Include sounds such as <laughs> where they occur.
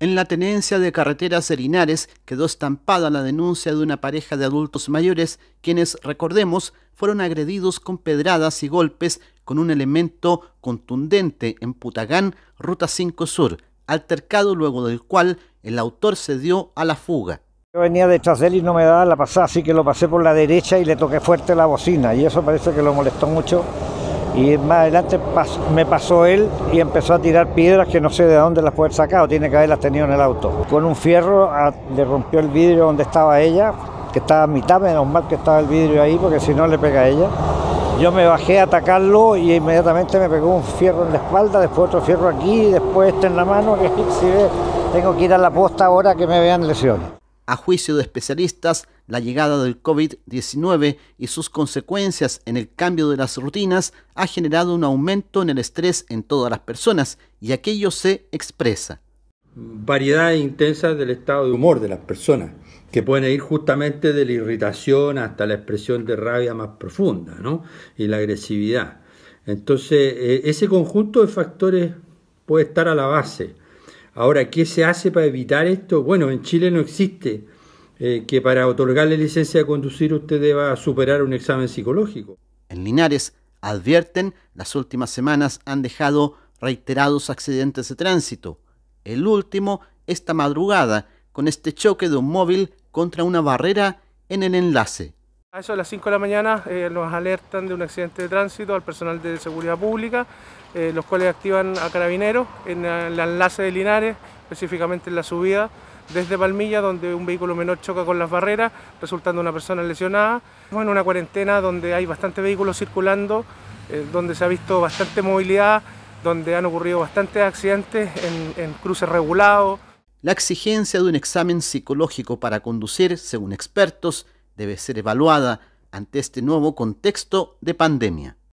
En la tenencia de carreteras de quedó estampada la denuncia de una pareja de adultos mayores quienes, recordemos, fueron agredidos con pedradas y golpes con un elemento contundente en Putagán, Ruta 5 Sur, altercado luego del cual el autor se dio a la fuga. Yo venía detrás de él y no me daba la pasada, así que lo pasé por la derecha y le toqué fuerte la bocina y eso parece que lo molestó mucho y más adelante me pasó él y empezó a tirar piedras que no sé de dónde las puede sacar... ...o tiene que haberlas tenido en el auto. Con un fierro le rompió el vidrio donde estaba ella, que estaba a mitad, menos mal que estaba el vidrio ahí, porque si no le pega a ella. Yo me bajé a atacarlo y inmediatamente me pegó un fierro en la espalda, después otro fierro aquí, después este en la mano, que <laughs> si ve, tengo que ir a la posta ahora que me vean lesiones. A juicio de especialistas, la llegada del COVID-19 y sus consecuencias en el cambio de las rutinas ha generado un aumento en el estrés en todas las personas y aquello se expresa. Variedad intensa del estado de humor de las personas, que pueden ir justamente de la irritación hasta la expresión de rabia más profunda ¿no? y la agresividad. Entonces, e, ese conjunto de factores puede estar a la base. Ahora, ¿qué se hace para evitar esto? Bueno, en Chile no existe eh, que para otorgarle licencia de conducir usted deba superar un examen psicológico. En Linares, advierten, las últimas semanas han dejado reiterados accidentes de tránsito. El último esta madrugada, con este choque de un móvil contra una barrera en el enlace. A eso de las 5 de la mañana nos eh, alertan de un accidente de tránsito al personal de seguridad pública, eh, los cuales activan a carabineros en el enlace de Linares específicamente en la subida desde Palmilla, donde un vehículo menor choca con las barreras, resultando una persona lesionada. Estamos en una cuarentena donde hay bastante vehículos circulando, eh, donde se ha visto bastante movilidad, donde han ocurrido bastantes accidentes en, en cruces regulados. La exigencia de un examen psicológico para conducir, según expertos, debe ser evaluada ante este nuevo contexto de pandemia.